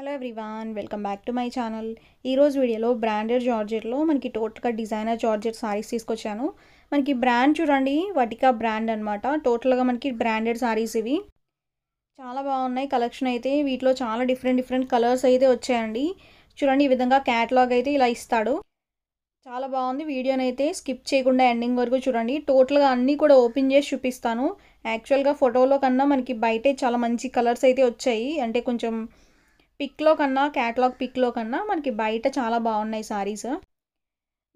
hello everyone welcome back to my channel ఈరోజు వీడియోలో branded జార్జెట్లో మనకి టోటల్గా డిజైనర్ జార్జెట్ సారీస్ తీసుకొచ్చాను మనకి బ్రాండ్ చూడండి వటికా బ్రాండ్ అనమాట టోటల్గా మనకి బ్రాండెడ్ సారీస్ ఇవి చాలా బాగున్నాయి కలెక్షన్ అయితే వీటిలో చాలా డిఫరెంట్ డిఫరెంట్ కలర్స్ అయితే వచ్చాయండి చూడండి ఈ విధంగా క్యాటలాగ్ అయితే ఇలా ఇస్తాడు చాలా బాగుంది వీడియోనైతే స్కిప్ చేయకుండా ఎండింగ్ వరకు చూడండి టోటల్గా అన్నీ కూడా ఓపెన్ చేసి చూపిస్తాను యాక్చువల్గా ఫోటోలో కన్నా మనకి బయటే చాలా మంచి కలర్స్ అయితే వచ్చాయి అంటే కొంచెం పిక్లో కన్నా క్యాటలాగ్ పిక్లో కన్నా మనకి బయట చాలా బాగున్నాయి శారీస్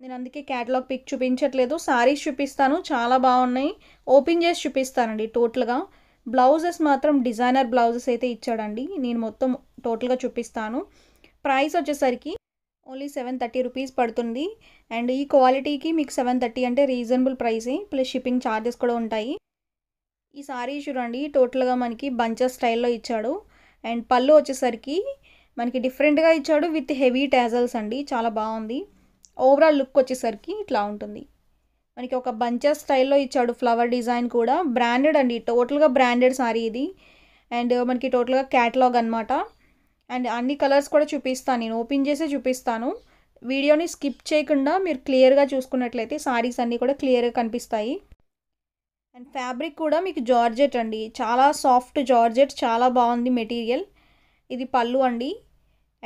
నేను అందుకే క్యాటలాగ్ పిక్ చూపించట్లేదు శారీస్ చూపిస్తాను చాలా బాగున్నాయి ఓపెన్ చేసి చూపిస్తానండి టోటల్గా బ్లౌజెస్ మాత్రం డిజైనర్ బ్లౌజెస్ అయితే ఇచ్చాడండి నేను మొత్తం టోటల్గా చూపిస్తాను ప్రైస్ వచ్చేసరికి ఓన్లీ సెవెన్ థర్టీ రూపీస్ పడుతుంది అండ్ ఈ క్వాలిటీకి మీకు సెవెన్ థర్టీ అంటే రీజనబుల్ ప్రైసే ప్లస్ షిప్పింగ్ ఛార్జెస్ కూడా ఉంటాయి ఈ సారీ చూడండి టోటల్గా మనకి బంచెస్ స్టైల్లో ఇచ్చాడు అండ్ పళ్ళు వచ్చేసరికి మనకి డిఫరెంట్గా ఇచ్చాడు విత్ హెవీ ట్యాజల్స్ అండి చాలా బాగుంది ఓవరాల్ లుక్ వచ్చేసరికి ఇట్లా ఉంటుంది మనకి ఒక బంచెస్ స్టైల్లో ఇచ్చాడు ఫ్లవర్ డిజైన్ కూడా బ్రాండెడ్ అండి టోటల్గా బ్రాండెడ్ సారీ ఇది అండ్ మనకి టోటల్గా క్యాటలాగ్ అనమాట అండ్ అన్ని కలర్స్ కూడా చూపిస్తాను నేను ఓపెన్ చేసే చూపిస్తాను వీడియోని స్కిప్ చేయకుండా మీరు క్లియర్గా చూసుకున్నట్లయితే సారీస్ అన్నీ కూడా క్లియర్గా కనిపిస్తాయి అండ్ ఫ్యాబ్రిక్ కూడా మీకు జార్జెట్ అండి చాలా సాఫ్ట్ జార్జెట్ చాలా బాగుంది మెటీరియల్ ఇది పళ్ళు అండి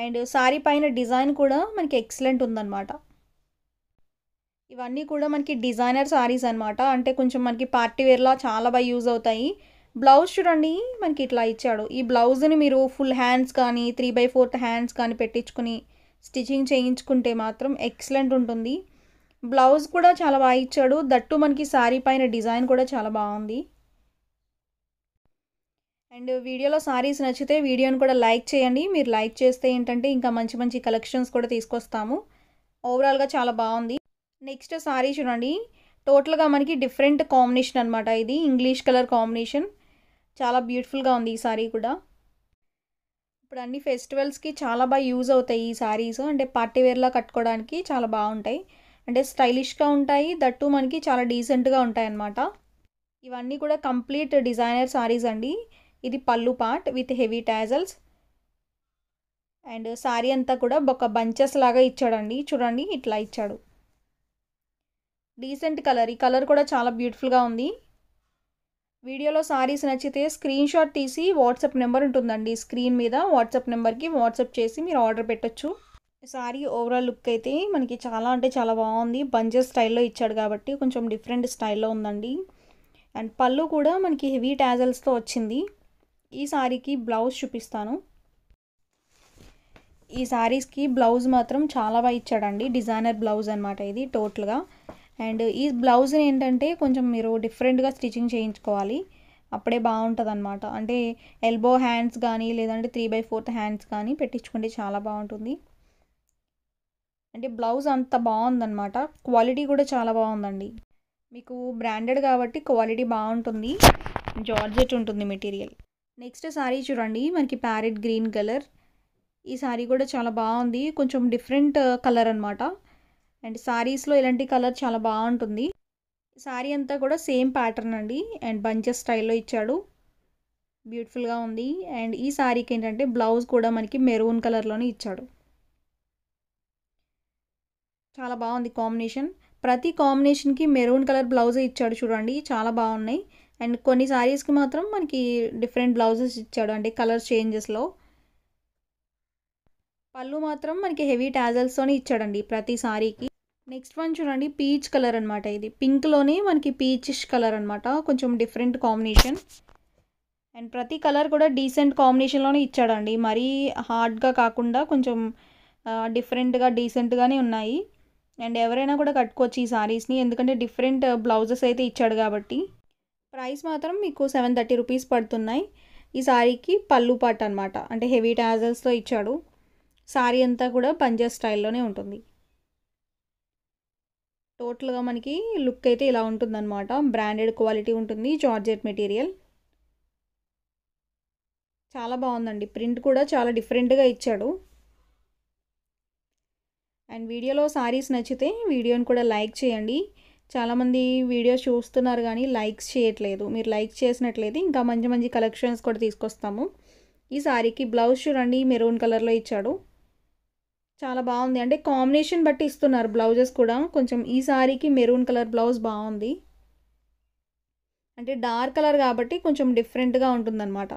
అండ్ సారీ పైన డిజైన్ కూడా మనకి ఎక్సలెంట్ ఉందన్నమాట ఇవన్నీ కూడా మనకి డిజైనర్ సారీస్ అనమాట అంటే కొంచెం మనకి పార్టీ వేర్లా చాలా బాగా యూజ్ అవుతాయి బ్లౌజ్ చూడండి మనకి ఇట్లా ఇచ్చాడు ఈ బ్లౌజ్ని మీరు ఫుల్ హ్యాండ్స్ కానీ త్రీ బై ఫోర్త్ హ్యాండ్స్ కానీ పెట్టించుకుని స్టిచ్చింగ్ చేయించుకుంటే మాత్రం ఎక్సలెంట్ ఉంటుంది బ్లౌజ్ కూడా చాలా బాగా ఇచ్చాడు దట్టు మనకి శారీ పైన డిజైన్ కూడా చాలా బాగుంది అండ్ వీడియోలో సారీస్ నచ్చితే వీడియోని కూడా లైక్ చేయండి మీరు లైక్ చేస్తే ఏంటంటే ఇంకా మంచి మంచి కలెక్షన్స్ కూడా తీసుకొస్తాము ఓవరాల్గా చాలా బాగుంది నెక్స్ట్ సారీ చూడండి టోటల్గా మనకి డిఫరెంట్ కాంబినేషన్ అనమాట ఇది ఇంగ్లీష్ కలర్ కాంబినేషన్ చాలా బ్యూటిఫుల్గా ఉంది ఈ సారీ కూడా ఇప్పుడు అన్ని ఫెస్టివల్స్కి చాలా బాగా యూజ్ అవుతాయి ఈ సారీస్ అంటే పార్టీ వేర్లా కట్టుకోవడానికి చాలా బాగుంటాయి అంటే స్టైలిష్గా ఉంటాయి దట్టు మనకి చాలా డీసెంట్గా ఉంటాయి అన్నమాట ఇవన్నీ కూడా కంప్లీట్ డిజైనర్ సారీస్ అండి ఇది పళ్ళు part with heavy tassels and sari అంతా కూడా ఒక బంచెస్ లాగా ఇచ్చాడండి చూడండి ఇట్లా ఇచ్చాడు డీసెంట్ కలర్ ఈ కలర్ కూడా చాలా బ్యూటిఫుల్గా ఉంది వీడియోలో సారీస్ నచ్చితే స్క్రీన్ షాట్ తీసి వాట్సాప్ నెంబర్ ఉంటుందండి స్క్రీన్ మీద వాట్సాప్ నెంబర్కి వాట్సాప్ చేసి మీరు ఆర్డర్ పెట్టచ్చు సారీ ఓవరాల్ లుక్ అయితే మనకి చాలా అంటే చాలా బాగుంది బంజర్ స్టైల్లో ఇచ్చాడు కాబట్టి కొంచెం డిఫరెంట్ స్టైల్లో ఉందండి అండ్ పళ్ళు కూడా మనకి హెవీ ట్యాజల్స్తో వచ్చింది ఈ సారీకి బ్లౌజ్ చూపిస్తాను ఈ సారీస్కి బ్లౌజ్ మాత్రం చాలా బాగా ఇచ్చాడండి డిజైనర్ బ్లౌజ్ అనమాట ఇది టోటల్గా అండ్ ఈ బ్లౌజ్ని ఏంటంటే కొంచెం మీరు డిఫరెంట్గా స్టిచ్చింగ్ చేయించుకోవాలి అప్పుడే బాగుంటుంది అనమాట అంటే ఎల్బో హ్యాండ్స్ కానీ లేదంటే త్రీ బై ఫోర్త్ హ్యాండ్స్ కానీ పెట్టించుకుంటే చాలా బాగుంటుంది అంటే బ్లౌజ్ అంత బాగుందన్నమాట క్వాలిటీ కూడా చాలా బాగుందండి మీకు బ్రాండెడ్ కాబట్టి క్వాలిటీ బాగుంటుంది జార్జెట్ ఉంటుంది మెటీరియల్ నెక్స్ట్ శారీ చూడండి మనకి ప్యారెట్ గ్రీన్ కలర్ ఈ శారీ కూడా చాలా బాగుంది కొంచెం డిఫరెంట్ కలర్ అనమాట అండ్ శారీస్లో ఇలాంటి కలర్ చాలా బాగుంటుంది శారీ అంతా కూడా సేమ్ ప్యాటర్న్ అండి అండ్ బంచెస్ స్టైల్లో ఇచ్చాడు బ్యూటిఫుల్గా ఉంది అండ్ ఈ శారీకి ఏంటంటే బ్లౌజ్ కూడా మనకి మెరూన్ కలర్లోనే ఇచ్చాడు చాలా బాగుంది కాంబినేషన్ ప్రతి కాంబినేషన్కి మెరూన్ కలర్ బ్లౌజ్ ఇచ్చాడు చూడండి చాలా బాగున్నాయి అండ్ కొన్ని శారీస్కి మాత్రం మనకి డిఫరెంట్ బ్లౌజెస్ ఇచ్చాడు అండి కలర్ చేంజెస్లో పళ్ళు మాత్రం మనకి హెవీ ట్యాజల్స్తోనే ఇచ్చాడండి ప్రతి సారీకి నెక్స్ట్ వన్ చూడండి పీచ్ కలర్ అనమాట ఇది పింక్లోనే మనకి పీచిష్ కలర్ అనమాట కొంచెం డిఫరెంట్ కాంబినేషన్ అండ్ ప్రతి కలర్ కూడా డీసెంట్ కాంబినేషన్లోనే ఇచ్చాడండి మరీ హార్డ్గా కాకుండా కొంచెం డిఫరెంట్గా డీసెంట్గానే ఉన్నాయి అండ్ ఎవరైనా కూడా కట్టుకోవచ్చు ఈ సారీస్ని ఎందుకంటే డిఫరెంట్ uh, బ్లౌజెస్ అయితే ఇచ్చాడు కాబట్టి ప్రైస్ మాత్రం మీకు సెవెన్ థర్టీ రూపీస్ పడుతున్నాయి ఈ సారీకి పళ్ళు పాట అనమాట అంటే హెవీ టాజల్స్లో ఇచ్చాడు సారీ అంతా కూడా పంజాబ్ స్టైల్లోనే ఉంటుంది టోటల్గా మనకి లుక్ అయితే ఇలా ఉంటుందన్నమాట బ్రాండెడ్ క్వాలిటీ ఉంటుంది జార్జెట్ మెటీరియల్ చాలా బాగుందండి ప్రింట్ కూడా చాలా డిఫరెంట్గా ఇచ్చాడు అండ్ వీడియోలో సారీస్ నచ్చితే వీడియోని కూడా లైక్ చేయండి చాలామంది వీడియోస్ చూస్తున్నారు కానీ లైక్స్ చేయట్లేదు మీరు లైక్ చేసినట్లయితే ఇంకా మంచి మంచి కలెక్షన్స్ కూడా తీసుకొస్తాము ఈ సారీకి బ్లౌజ్ చూడండి మెరూన్ కలర్లో ఇచ్చాడు చాలా బాగుంది అంటే కాంబినేషన్ బట్టి ఇస్తున్నారు బ్లౌజెస్ కూడా కొంచెం ఈ సారీకి మెరూన్ కలర్ బ్లౌజ్ బాగుంది అంటే డార్క్ కలర్ కాబట్టి కొంచెం డిఫరెంట్గా ఉంటుందన్నమాట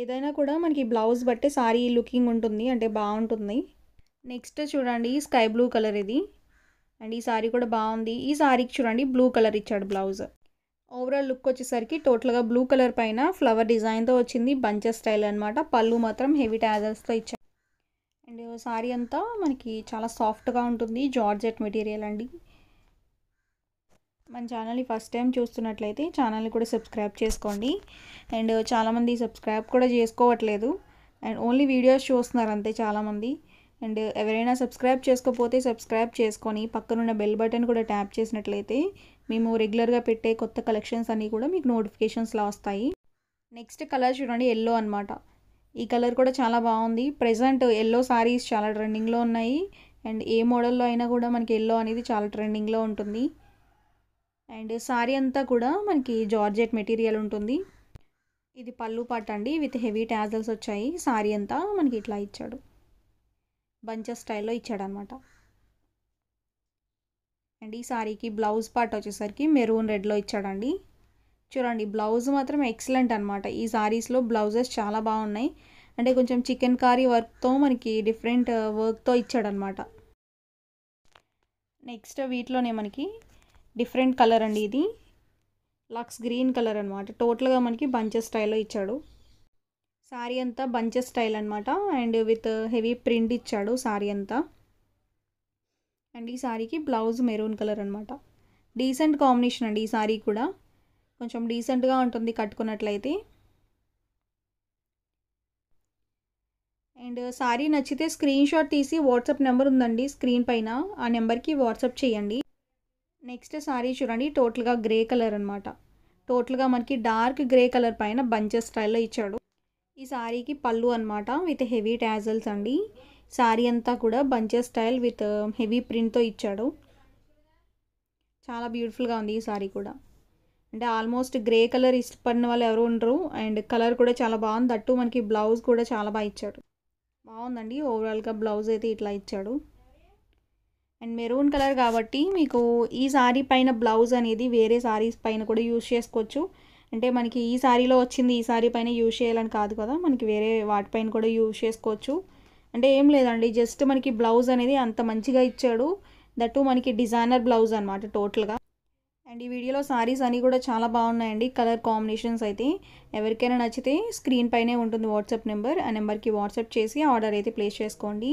ఏదైనా కూడా మనకి బ్లౌజ్ బట్టి సారీ లుకింగ్ ఉంటుంది అంటే బాగుంటుంది నెక్స్ట్ చూడండి స్కై బ్లూ కలర్ ఇది అండ్ ఈ సారీ కూడా బాగుంది ఈ సారీకి చూడండి బ్లూ కలర్ ఇచ్చాడు బ్లౌజ్ ఓవరాల్ లుక్ వచ్చేసరికి టోటల్గా బ్లూ కలర్ పైన ఫ్లవర్ డిజైన్తో వచ్చింది బంచెస్ స్టైల్ అనమాట పళ్ళు మాత్రం హెవీ ట్యాజల్స్తో ఇచ్చాడు అండ్ సారీ అంతా మనకి చాలా సాఫ్ట్గా ఉంటుంది జార్జెట్ మెటీరియల్ అండి మన ఛానల్ని ఫస్ట్ టైం చూస్తున్నట్లయితే ఛానల్ని కూడా సబ్స్క్రైబ్ చేసుకోండి అండ్ చాలామంది సబ్స్క్రైబ్ కూడా చేసుకోవట్లేదు అండ్ ఓన్లీ వీడియోస్ చూస్తున్నారు అంతే చాలామంది అండ్ ఎవరైనా సబ్స్క్రైబ్ చేసుకోపోతే సబ్స్క్రైబ్ చేసుకొని పక్కనున్న బెల్ బటన్ కూడా ట్యాప్ చేసినట్లయితే మేము రెగ్యులర్గా పెట్టే కొత్త కలెక్షన్స్ అన్నీ కూడా మీకు నోటిఫికేషన్స్లో వస్తాయి నెక్స్ట్ కలర్ చూడండి ఎల్లో అనమాట ఈ కలర్ కూడా చాలా బాగుంది ప్రజెంట్ ఎల్లో సారీస్ చాలా ట్రెండింగ్లో ఉన్నాయి అండ్ ఏ మోడల్లో అయినా కూడా మనకి ఎల్లో అనేది చాలా ట్రెండింగ్లో ఉంటుంది అండ్ సారీ అంతా కూడా మనకి జార్జెట్ మెటీరియల్ ఉంటుంది ఇది పళ్ళు పాట అండి విత్ హెవీ ట్యాజల్స్ వచ్చాయి సారీ అంతా మనకి ఇట్లా ఇచ్చాడు బంచెస్ స్టైల్లో ఇచ్చాడనమాట అండ్ ఈ సారీకి బ్లౌజ్ పార్ట్ వచ్చేసరికి మెరూన్ రెడ్లో ఇచ్చాడండి చూడండి బ్లౌజ్ మాత్రం ఎక్సలెంట్ అనమాట ఈ సారీస్లో బ్లౌజెస్ చాలా బాగున్నాయి అంటే కొంచెం చికెన్ కారీ వర్క్తో మనకి డిఫరెంట్ వర్క్తో ఇచ్చాడనమాట నెక్స్ట్ వీటిలోనే మనకి డిఫరెంట్ కలర్ అండి ఇది లక్స్ గ్రీన్ కలర్ అనమాట టోటల్గా మనకి బంచెస్ స్టైల్లో ఇచ్చాడు శారీ అంతా బంచెస్ స్టైల్ అనమాట అండ్ విత్ హెవీ ప్రింట్ ఇచ్చాడు శారీ అంతా అండ్ ఈ శారీకి బ్లౌజ్ మెరూన్ కలర్ అనమాట డీసెంట్ కాంబినేషన్ అండి ఈ శారీ కూడా కొంచెం డీసెంట్గా ఉంటుంది కట్టుకున్నట్లయితే అండ్ శారీ నచ్చితే స్క్రీన్ షాట్ తీసి వాట్సాప్ నెంబర్ ఉందండి స్క్రీన్ పైన ఆ నెంబర్కి వాట్సాప్ చేయండి నెక్స్ట్ శారీ చూడండి టోటల్గా గ్రే కలర్ అనమాట టోటల్గా మనకి డార్క్ గ్రే కలర్ పైన బంచెస్ స్టైల్లో ఇచ్చాడు ఈ శారీకి పళ్ళు అనమాట విత్ హెవీ ట్యాజల్స్ అండి శారీ అంతా కూడా bunches style with um, heavy ప్రింట్తో ఇచ్చాడు చాలా బ్యూటిఫుల్గా ఉంది ఈ శారీ కూడా అంటే ఆల్మోస్ట్ గ్రే కలర్ ఇష్టపడిన వాళ్ళు ఎవరు ఉండరు అండ్ కలర్ కూడా చాలా బాగుంది అట్టు మనకి బ్లౌజ్ కూడా చాలా బాగా ఇచ్చాడు బాగుందండి ఓవరాల్గా బ్లౌజ్ అయితే ఇట్లా ఇచ్చాడు అండ్ మెరూన్ కలర్ కాబట్టి మీకు ఈ శారీ పైన బ్లౌజ్ అనేది వేరే శారీస్ పైన కూడా యూజ్ చేసుకోవచ్చు అంటే మనకి ఈ సారీలో వచ్చింది ఈ సారీ పైన యూజ్ చేయాలని కాదు కదా మనకి వేరే వాటిపైన కూడా యూజ్ చేసుకోవచ్చు అంటే ఏం లేదండి జస్ట్ మనకి బ్లౌజ్ అనేది అంత మంచిగా ఇచ్చాడు దట్టు మనకి డిజైనర్ బ్లౌజ్ అనమాట టోటల్గా అండ్ ఈ వీడియోలో సారీస్ అన్నీ కూడా చాలా బాగున్నాయండి కలర్ కాంబినేషన్స్ అయితే ఎవరికైనా నచ్చితే స్క్రీన్ పైనే ఉంటుంది వాట్సాప్ నెంబర్ ఆ నెంబర్కి వాట్సాప్ చేసి ఆర్డర్ అయితే ప్లేస్ చేసుకోండి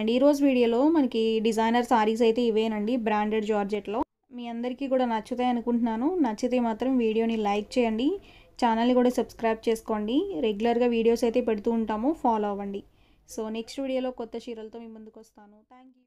అండ్ ఈరోజు వీడియోలో మనకి డిజైనర్ సారీస్ అయితే ఇవేనండి బ్రాండెడ్ జార్జెట్లో మీ అందరికీ కూడా నచ్చుతాయి అనుకుంటున్నాను నచ్చితే మాత్రం వీడియోని లైక్ చేయండి ఛానల్ని కూడా సబ్స్క్రైబ్ చేసుకోండి రెగ్యులర్గా వీడియోస్ అయితే పెడుతూ ఉంటాము ఫాలో అవ్వండి సో నెక్స్ట్ వీడియోలో కొత్త చీరలతో మీ ముందుకు వస్తాను థ్యాంక్ యూ